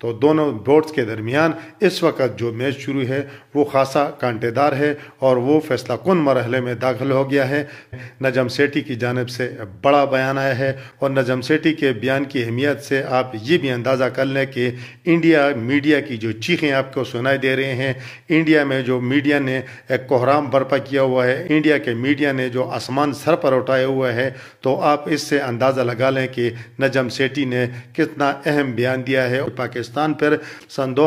तो दोनों बोर्ड्स के दरमियान इस वक्त जो मैच शुरू है वो खासा कांटेदार है और वो फैसला कन मरहले में दाखिल हो गया है नजम सेठी की जानब से बड़ा बयान आया है और नजम सेठी के बयान की अहमियत से आप ये भी अंदाज़ा कर लें कि इंडिया मीडिया की जो चीखें आपको सुनाई दे रहे हैं इंडिया में जो मीडिया ने एक कोहराम बर्पा किया हुआ है इंडिया के मीडिया ने जो आसमान सर पर उठाया हुआ है तो आप इससे अंदाज़ा लगा लें कि नजम सेठी ने कितना अहम बयान दिया है पाकिस्तान पाकिस्तान फिर सन दो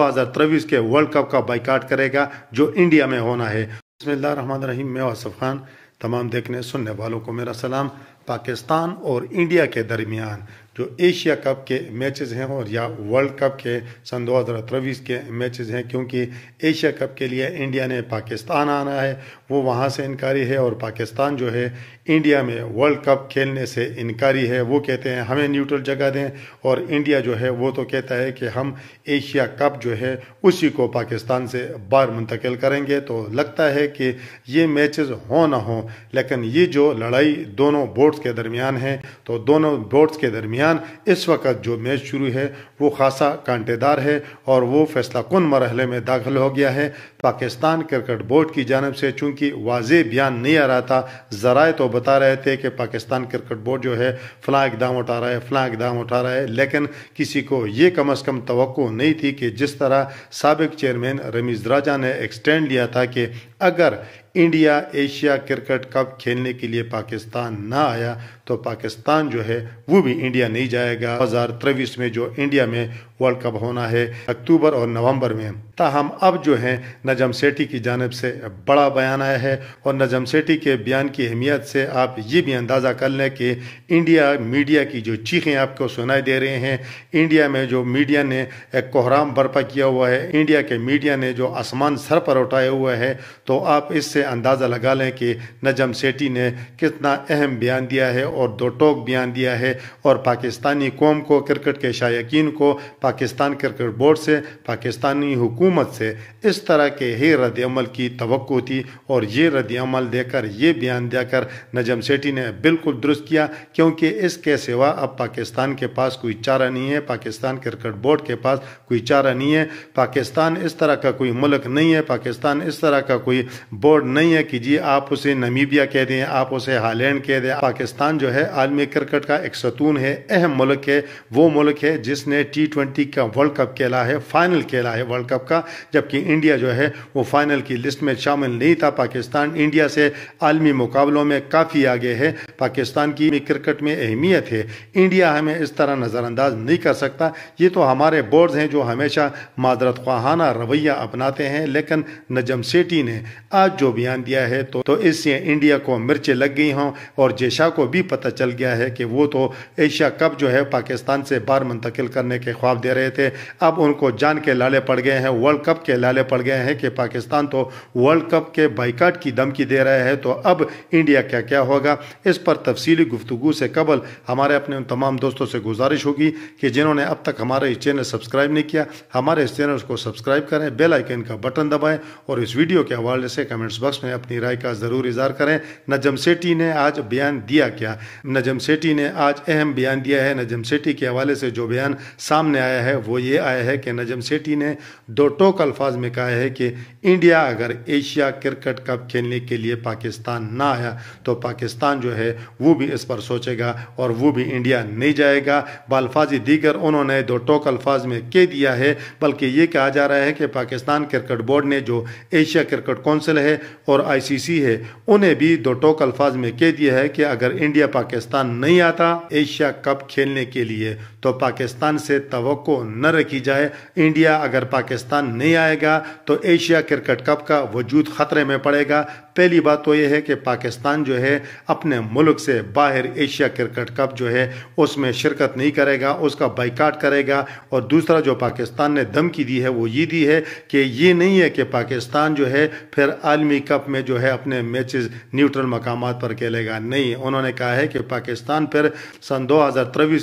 के वर्ल्ड कप का बाइकाट करेगा जो इंडिया में होना है रहीम मैं आसफ खान तमाम देखने सुनने वालों को मेरा सलाम पाकिस्तान और इंडिया के दरमियान जो एशिया कप के मैचेस हैं और या वर्ल्ड कप के सन दो हज़ार के मैचेस हैं क्योंकि एशिया कप के लिए इंडिया ने पाकिस्तान आना है वो वहाँ से इनकारी है और पाकिस्तान जो है इंडिया में वर्ल्ड कप खेलने से इनकारी है वो कहते हैं हमें न्यूट्रल जगह दें और इंडिया जो है वो तो कहता है कि हम एशिया कप जो है उसी को पाकिस्तान से बाहर मुंतकिल करेंगे तो लगता है कि ये मैचेस हों ना हों लेकिन ये जो लड़ाई दोनों बोर्ड्स के दरमियान है तो दोनों बोर्ड्स के दरमियान दरमियान इस वक्त जो मैच शुरू है वो खासा कांटेदार है और वो फैसला कन मरहले में दाखिल हो गया है पाकिस्तान क्रिकेट बोर्ड की जानब से चूंकि वाज बयान नहीं आ रहा था ज़रा तो बता रहे थे कि पाकिस्तान क्रिकेट बोर्ड जो है फ़लाँ इकदाम उठा रहा है फ़लाँ इकदाम उठा रहा है लेकिन किसी को ये कम अज़ कम तो नहीं थी कि जिस तरह सबक चेयरमैन रमीज़ राजा ने एक्सटेंड लिया था कि अगर इंडिया एशिया क्रिकेट कप खेलने के लिए पाकिस्तान ना आया तो पाकिस्तान जो है वो भी इंडिया नहीं जाएगा दो में जो इंडिया में वर्ल्ड कप होना है अक्टूबर और नवंबर में ताहम अब जो है नजम सेठी की जानब से बड़ा बयान आया है और नजम सेठी के बयान की अहमियत से आप ये भी अंदाज़ा कर लें कि इंडिया मीडिया की जो चीखें आपको सुनाई दे रहे हैं इंडिया में जो मीडिया ने एक कोहराम बर्पा किया हुआ है इंडिया के मीडिया ने जो आसमान सर पर उठाया हुआ है तो आप इससे अंदाज़ा लगा लें कि नजम सेठी ने कितना अहम बयान दिया है और दो टोक बयान दिया है और पाकिस्तानी कौम को क्रिकेट के शायकीन को पाकिस्तान क्रिकेट बोर्ड से पाकिस्तानी हुकूमत से इस तरह के ही रद्दमल की तो थी और ये रद्दमल देकर ये बयान देकर नजम सेठी ने बिल्कुल दुरुस्त किया क्योंकि इसके सिवा अब पाकिस्तान के पास कोई चारा नहीं है पाकिस्तान क्रिकेट बोर्ड के पास कोई चारा नहीं है पाकिस्तान इस तरह का कोई मुल्क नहीं है पाकिस्तान इस तरह का कोई बोर्ड नहीं है कि जी आप उसे नमीबिया कह दें आप उसे हालैंड कह दें पाकिस्तान जो है आलमी क्रिकेट का एक सतून है अहम मुल्क है वो मुल्क है जिसने टी ट्वेंटी का वर्ल्ड कप खेला है फाइनल खेला है वर्ल्ड कप का जबकि इंडिया जो है वो फाइनल की लिस्ट में शामिल नहीं था पाकिस्तान इंडिया से आलमी मुकाबलों में काफ़ी आगे है पाकिस्तान की क्रिकेट में अहमियत है इंडिया हमें इस तरह नज़रअंदाज नहीं कर सकता ये तो हमारे बोर्ड हैं जो हमेशा मादरत खाना रवैया अपनाते हैं लेकिन नजम सेठी ने आज जो बयान दिया है तो, तो इससे इंडिया को मिर्चें लग गई हों और जेशा को भी पता चल गया है कि वो तो एशिया कप जो है पाकिस्तान से बाहर मुंतकिल करने के ख्वाब दे रहे थे अब उनको जान के लाले पड़ गए हैं वर्ल्ड कप के लाले पड़ गए हैं कि पाकिस्तान तो वर्ल्ड कप के बाइकाट की धमकी दे रहा है तो अब इंडिया क्या क्या होगा इस पर तफसली गुफ्तु से कबल हमारे अपने उन तमाम दोस्तों से गुजारिश होगी कि जिन्होंने अब तक हमारे इस चैनल सब्सक्राइब नहीं किया हमारे इस चैनल को सब्सक्राइब करें बेलाइकन का बटन दबाएँ और इस वीडियो के हवाले से कमेंट्स बॉक्स में अपनी राय का ज़रूर इजहार करें नजम सेठी ने आज बयान दिया क्या नजम सेठी ने आज अहम बयान दिया है नजम सेठी के हवाले से जो बयान सामने आया है वो ये आया है कि नजम सेठी ने दो टोक अल्फाज में कहा है कि इंडिया अगर एशिया क्रिकेट कप खेलने के लिए पाकिस्तान ना आया तो पाकिस्तान जो है वो भी इस पर सोचेगा और वो भी इंडिया नहीं जाएगा बल्फाजी दीगर उन्होंने दो टोक अल्फाज में कह दिया है बल्कि ये कहा जा रहा है कि पाकिस्तान क्रिकेट बोर्ड ने जो एशिया क्रिकेट काउंसिल है और आईसीसी है उन्हें भी दो टोक अल्फाज में कह दिया है कि अगर इंडिया पाकिस्तान नहीं आता एशिया कप खेलने के लिए तो पाकिस्तान से तो न रखी जाए इंडिया अगर पाकिस्तान नहीं आएगा तो एशिया क्रिकेट कप का वजूद ख़तरे में पड़ेगा पहली बात तो यह है कि पाकिस्तान जो है अपने मुल्क से बाहर एशिया क्रिकेट कप जो है उसमें शिरकत नहीं करेगा उसका बाइकाट करेगा और दूसरा जो पाकिस्तान ने धमकी दी है वो ये दी है कि ये नहीं है कि पाकिस्तान जो है फिर आलमी कप में जो है अपने मैचेस न्यूट्रल मकाम पर खेलेगा नहीं उन्होंने कहा है है कि पाकिस्तान फिर सन दो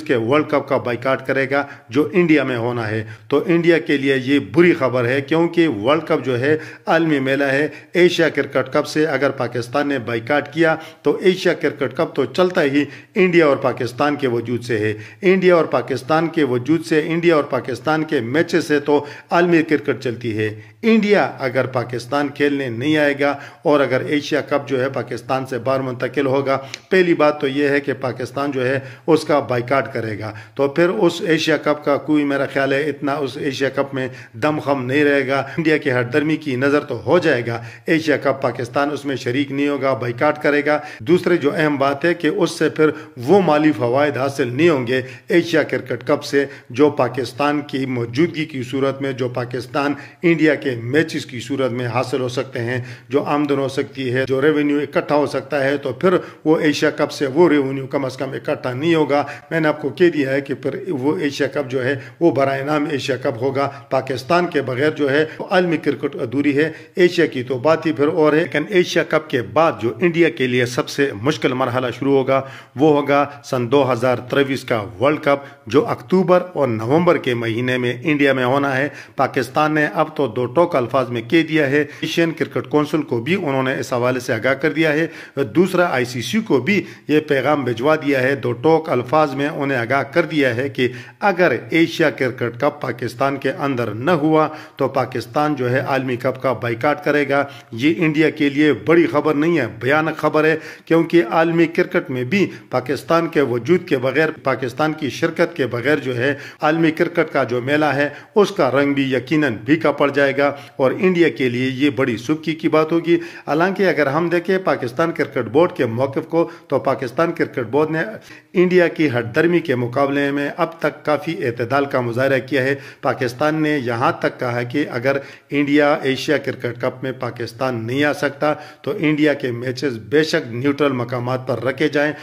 के वर्ल्ड कप का बाइकाट करेगा जो इंडिया में होना है तो इंडिया के लिए ये बुरी खबर है क्योंकि वर्ल्ड कप जो है आलमी मेला है एशिया क्रिकेट कप से अगर पाकिस्तान ने बाइकाट किया तो एशिया क्रिकेट कप तो चलता ही इंडिया और पाकिस्तान के वजूद से है इंडिया और पाकिस्तान के वजूद से इंडिया और पाकिस्तान के मैच से तो आलमी क्रिकेट चलती है इंडिया अगर पाकिस्तान खेलने नहीं आएगा और अगर एशिया कप जो है पाकिस्तान से बार मुंतकिल होगा पहली बात तो ये है कि पाकिस्तान जो है उसका बाइकाट करेगा तो फिर उस एशिया कप का कोई मेरा ख्याल है इतना उस एशिया कप में दमखम नहीं रहेगा इंडिया की हरदर्मी की नज़र तो हो जाएगा एशिया कप पाकिस्तान उसमें शरीक नहीं होगा बाइकाट करेगा दूसरी जो अहम बात है कि उससे फिर वो माली फ़वाद हासिल नहीं होंगे एशिया क्रिकेट कप से जो पाकिस्तान की मौजूदगी की सूरत में जो पाकिस्तान इंडिया के मैच की सूरत में हासिल हो सकते हैं जो आमदन हो सकती है जो रेवेन्यू इकट्ठा हो सकता है तो फिर वो एशिया कप से वो वो रेवन्यू कम अज़ कम इकट्ठा नहीं होगा मैंने आपको कह दिया है कि फिर वो एशिया कप जो है वो बर नाम एशिया कप होगा पाकिस्तान के बगैर जो है आलमी क्रिकेट अधूरी है एशिया की तो बात ही फिर और है लेकिन एशिया कप के बाद जो इंडिया के लिए सबसे मुश्किल मरहला शुरू होगा वो होगा सन दो का वर्ल्ड कप जो अक्टूबर और नवंबर के महीने में इंडिया में होना है पाकिस्तान ने अब तो दो टोक अल्फाज में कह दिया है एशियन क्रिकेट काउंसिल को भी उन्होंने इस हवाले से आगाह कर दिया है दूसरा आईसीसी को भी ये पैगाम भिजवा दिया है दो टोक अल्फाज में उन्हें आगाह कर दिया है कि अगर एशिया क्रिकेट कप पाकिस्तान के अंदर न हुआ तो पाकिस्तान जो है आलमी कप का बाइकाट करेगा ये इंडिया के लिए बड़ी खबर नहीं है भयानक खबर है क्योंकि आलमी क्रिकेट में भी पाकिस्तान के वजूद के बगैर पाकिस्तान की शिरकत के बगैर जो है आलमी क्रिकेट का जो मेला है उसका रंग भी यकीन का पड़ जाएगा और इंडिया के लिए ये बड़ी सुबकी की बात होगी हालांकि अगर हम देखें पाकिस्तान क्रिकेट बोर्ड के मौके को तो पाकिस्तान पाकिस्तान क्रिकेट बोर्ड ने इंडिया की हटदर्मी के मुकाबले में अब तक काफ़ी अतदाल का मुजाहरा किया है पाकिस्तान ने यहाँ तक कहा कि अगर इंडिया एशिया क्रिकेट कप में पाकिस्तान नहीं आ सकता तो इंडिया के मैचेस बेशक न्यूट्रल मकाम पर रखे जाएं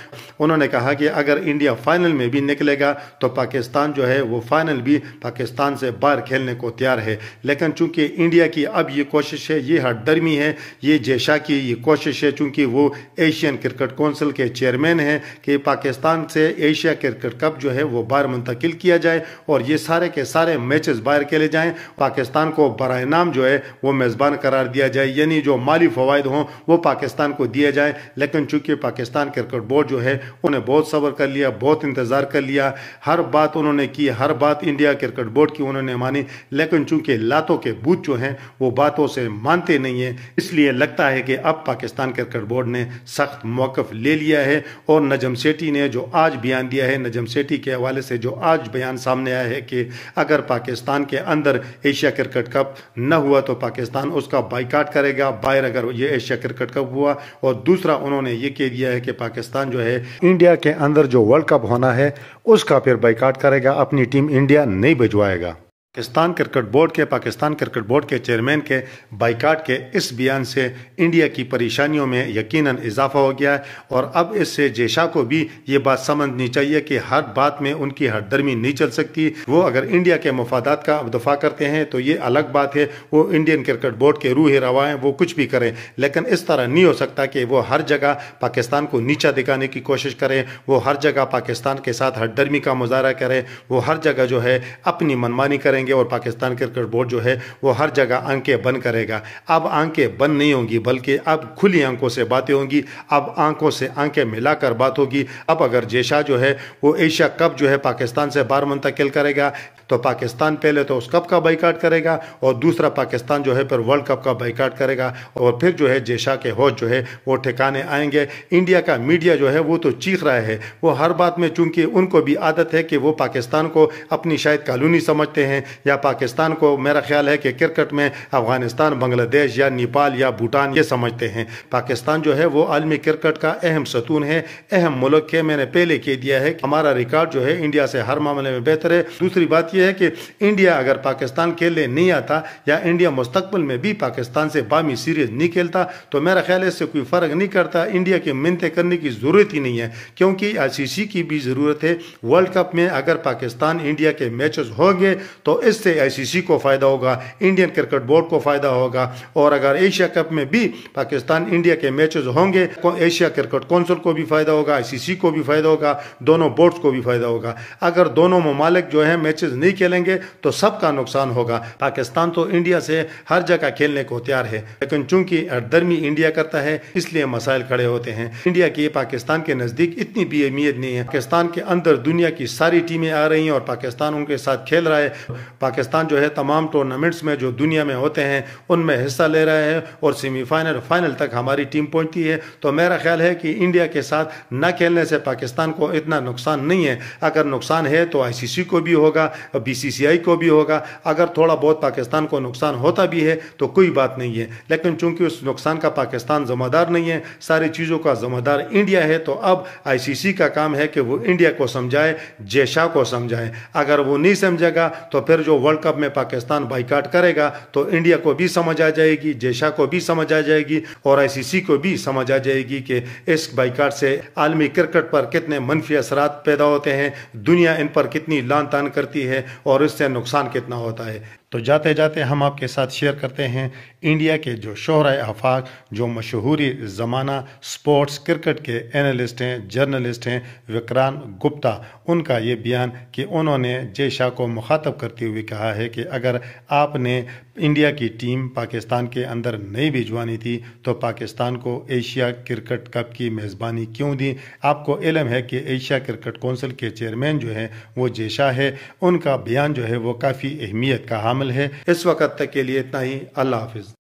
उन्होंने कहा कि अगर इंडिया फाइनल में भी निकलेगा तो पाकिस्तान जो है वो फाइनल भी पाकिस्तान से बाहर खेलने को तैयार है लेकिन चूंकि इंडिया की अब ये कोशिश है ये हटदर्मी है ये जैशा की ये कोशिश है चूंकि वो एशियन क्रिकेट काउंसिल के चेयरमैन चेयरमैन हैं कि पाकिस्तान से एशिया क्रिकेट कप जो है वो बाहर मुंतकिल किया जाए और ये सारे के सारे मैचेस बाहर खेले जाएं पाकिस्तान को बर नाम जो है वो मेज़बान करार दिया जाए यानी जो माली फ़वाद हों वो पाकिस्तान को दिए जाए लेकिन चूँकि पाकिस्तान क्रिकेट बोर्ड जो है उन्हें बहुत सब्र कर लिया बहुत इंतज़ार कर लिया हर बात उन्होंने की हर बात इंडिया क्रिकेट बोर्ड की उन्होंने मानी लेकिन चूँकि लातों के बूथ जो हैं वो बातों से मानते नहीं हैं इसलिए लगता है कि अब पाकिस्तान क्रिकेट बोर्ड ने सख्त मौकफ ले लिया है और नजम सेठी ने जो आज बयान दिया है नजम सेठी के हवाले से जो आज बयान सामने आया है कि अगर पाकिस्तान के अंदर एशिया क्रिकेट कप न हुआ तो पाकिस्तान उसका बाइकाट करेगा बाहर अगर ये एशिया क्रिकेट कप हुआ और दूसरा उन्होंने ये कह दिया है कि पाकिस्तान जो है इंडिया के अंदर जो वर्ल्ड कप होना है उसका फिर बाइकाट करेगा अपनी टीम इंडिया नहीं भिजवाएगा पाकिस्तान क्रिकेट बोर्ड के पाकिस्तान क्रिकेट बोर्ड के चेयरमैन के बाइकाट के इस बयान से इंडिया की परेशानियों में यकीनन इजाफा हो गया है और अब इससे जेशा को भी ये बात समझनी चाहिए कि हर बात में उनकी हरदर्मी नहीं चल सकती वो अगर इंडिया के मफादात का दफा करते हैं तो ये अलग बात है वो इंडियन क्रिकेट बोर्ड के रूह रवाएँ वो कुछ भी करें लेकिन इस तरह नहीं हो सकता कि वो हर जगह पाकिस्तान को नीचा दिखाने की कोशिश करें वो हर जगह पाकिस्तान के साथ हरदर्मी का मुजाहरा करें वो हर जगह जो है अपनी मनमानी करें करेंगे और पाकिस्तान क्रिकेट बोर्ड जो है वो हर जगह आंखें बंद करेगा अब आंखें बंद नहीं होंगी बल्कि अब खुली आंखों से बातें होंगी अब आंखों से आंखें मिलाकर बात होगी अब अगर जेशा जो है वो एशिया कप जो है पाकिस्तान से बार मुंतकिल करेगा तो पाकिस्तान पहले तो उस कप का बाइकाट करेगा और दूसरा पाकिस्तान जो है फिर वर्ल्ड कप का बाइकाट करेगा और फिर जो है जेशा के होश जो है वो ठिकाने आएंगे इंडिया का मीडिया जो है वो तो चीख रहा है वो हर बात में चूंकि उनको भी आदत है कि वो पाकिस्तान को अपनी शायद कॉलोनी समझते हैं या पाकिस्तान को मेरा ख्याल है कि क्रिकेट में अफगानिस्तान बांग्लादेश या नेपाल या भूटान ये समझते हैं पाकिस्तान जो है वो आलमी क्रिकेट का अहम सतून है अहम मुल्क है मैंने पहले कह दिया है कि हमारा रिकॉर्ड जो है इंडिया से हर मामले में बेहतर है दूसरी बात यह है कि इंडिया अगर पाकिस्तान खेलने नहीं आता या इंडिया मुस्तबल में भी पाकिस्तान से बामी सीरीज नहीं खेलता तो मेरा ख्याल है इससे कोई फ़र्क नहीं करता इंडिया की मिनतें करने की ज़रूरत ही नहीं है क्योंकि आई की भी ज़रूरत है वर्ल्ड कप में अगर पाकिस्तान इंडिया के मैचेस होंगे तो इससे आईसीसी को फ़ायदा होगा इंडियन क्रिकेट बोर्ड को फ़ायदा होगा और अगर एशिया कप में भी पाकिस्तान इंडिया के मैचेस होंगे तो एशिया क्रिकेट काउंसिल को भी फ़ायदा होगा आईसीसी को भी फ़ायदा होगा दोनों बोर्ड्स को भी फ़ायदा होगा अगर दोनों ममालिक जो है मैचेज नहीं खेलेंगे तो सबका नुकसान होगा पाकिस्तान तो इंडिया से हर जगह खेलने को तैयार है लेकिन चूंकि दरमी इंडिया करता है इसलिए मसाइल खड़े होते हैं इंडिया की पाकिस्तान के नज़दीक इतनी भी अहमियत नहीं है पाकिस्तान के अंदर दुनिया की सारी टीमें आ रही हैं और पाकिस्तान उनके साथ खेल रहा है पाकिस्तान जो है तमाम टूर्नामेंट्स में जो दुनिया में होते हैं उनमें हिस्सा ले रहे हैं और सेमीफाइनल फाइनल तक हमारी टीम पहुंचती है तो मेरा ख्याल है कि इंडिया के साथ न खेलने से पाकिस्तान को इतना नुकसान नहीं है अगर नुकसान है तो आई को भी होगा बी को भी होगा अगर थोड़ा बहुत पाकिस्तान को नुकसान होता भी है तो कोई बात नहीं है लेकिन चूंकि उस नुकसान का पाकिस्तान जिम्मेदार नहीं है सारी चीज़ों का जिम्मेदार इंडिया है तो अब आईसीसी का काम है कि वो इंडिया को समझाए जय शाह को समझाए अगर वो नहीं समझेगा तो फिर अगर जो वर्ल्ड कप में पाकिस्तान बाइकाट करेगा तो इंडिया को भी समझ आ जाएगी जैशा को भी समझ आ जाएगी और आईसीसी को भी समझ आ जाएगी कि इस बाइकाट से आलमी क्रिकेट पर कितने मनफी असरा पैदा होते हैं दुनिया इन पर कितनी लान तान करती है और इससे नुकसान कितना होता है तो जाते जाते हम आपके साथ शेयर करते हैं इंडिया के जो शहरा आफाक जो मशहूरी ज़माना स्पोर्ट्स क्रिकेट के एनालिस्ट हैं जर्नलिस्ट हैं विक्रांत गुप्ता उनका ये बयान कि उन्होंने जय शाह को मुखातब करते हुए कहा है कि अगर आपने इंडिया की टीम पाकिस्तान के अंदर नहीं भिजवानी थी तो पाकिस्तान को एशिया क्रिकेट कप की मेज़बानी क्यों दी आपको इलम है कि एशिया क्रिकेट कौंसिल के चेयरमैन जो हैं वो जेशा है उनका बयान जो है वो काफ़ी अहमियत का हामिल है इस वक्त तक के लिए इतना ही अल्लाह हाफिज़